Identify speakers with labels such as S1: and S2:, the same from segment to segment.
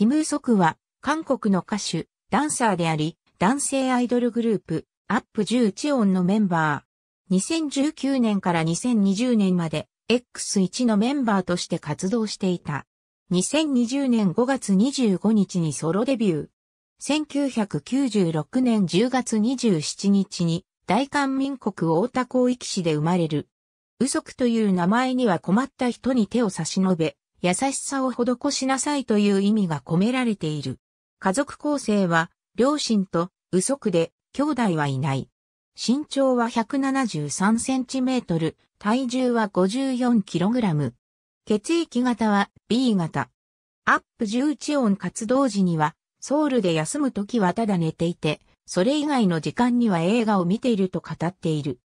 S1: キム・ウソクは、韓国の歌手、ダンサーであり、男性アイドルグループ、アップ11音のメンバー。2019年から2020年まで、X1 のメンバーとして活動していた。2020年5月25日にソロデビュー。1996年10月27日に、大韓民国大田広域市で生まれる。ウソクという名前には困った人に手を差し伸べ、優しさを施しなさいという意味が込められている。家族構成は、両親と、嘘足で、兄弟はいない。身長は173センチメートル、体重は54キログラム。血液型は B 型。アップ11音活動時には、ソウルで休む時はただ寝ていて、それ以外の時間には映画を見ていると語っている。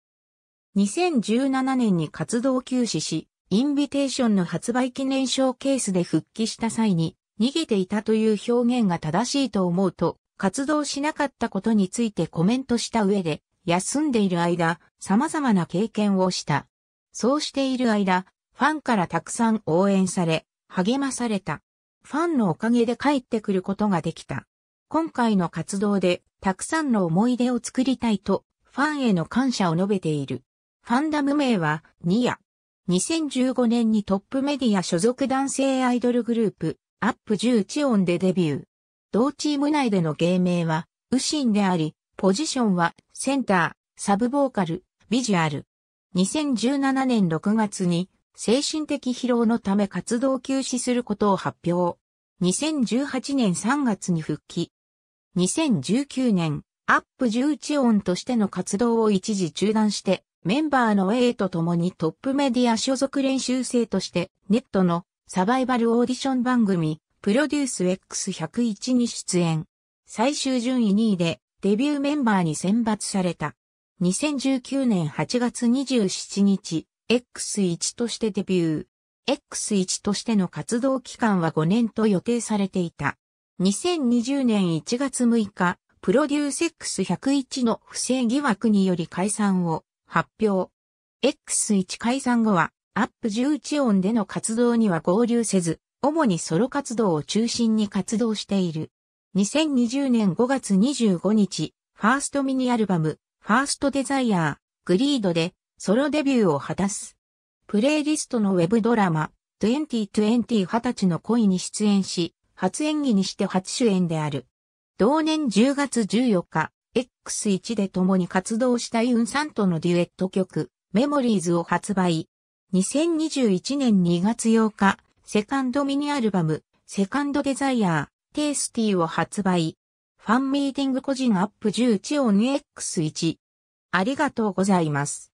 S1: 2017年に活動休止し、インビテーションの発売記念ショーケースで復帰した際に、逃げていたという表現が正しいと思うと、活動しなかったことについてコメントした上で、休んでいる間、様々な経験をした。そうしている間、ファンからたくさん応援され、励まされた。ファンのおかげで帰ってくることができた。今回の活動で、たくさんの思い出を作りたいと、ファンへの感謝を述べている。ファンダム名は、ニア。2015年にトップメディア所属男性アイドルグループ、アップ11音でデビュー。同チーム内での芸名は、ウシンであり、ポジションは、センター、サブボーカル、ビジュアル。2017年6月に、精神的疲労のため活動休止することを発表。2018年3月に復帰。2019年、アップ11音としての活動を一時中断して、メンバーの A と共にトップメディア所属練習生としてネットのサバイバルオーディション番組プロデュース X101 に出演。最終順位2位でデビューメンバーに選抜された。2019年8月27日、X1 としてデビュー。X1 としての活動期間は5年と予定されていた。2020年1月6日、プロデュース X101 の不正疑惑により解散を発表。X1 解散後は、アップ11音での活動には合流せず、主にソロ活動を中心に活動している。2020年5月25日、ファーストミニアルバム、ファーストデザイアー、グリードでソロデビューを果たす。プレイリストのウェブドラマ、2020 20歳の恋に出演し、初演技にして初主演である。同年10月14日、X1 で共に活動したユンさんとのデュエット曲、メモリーズを発売。2021年2月8日、セカンドミニアルバム、セカンドデザイアー、テイスティを発売。ファンミーティング個人アップ11オン X1。ありがとうございます。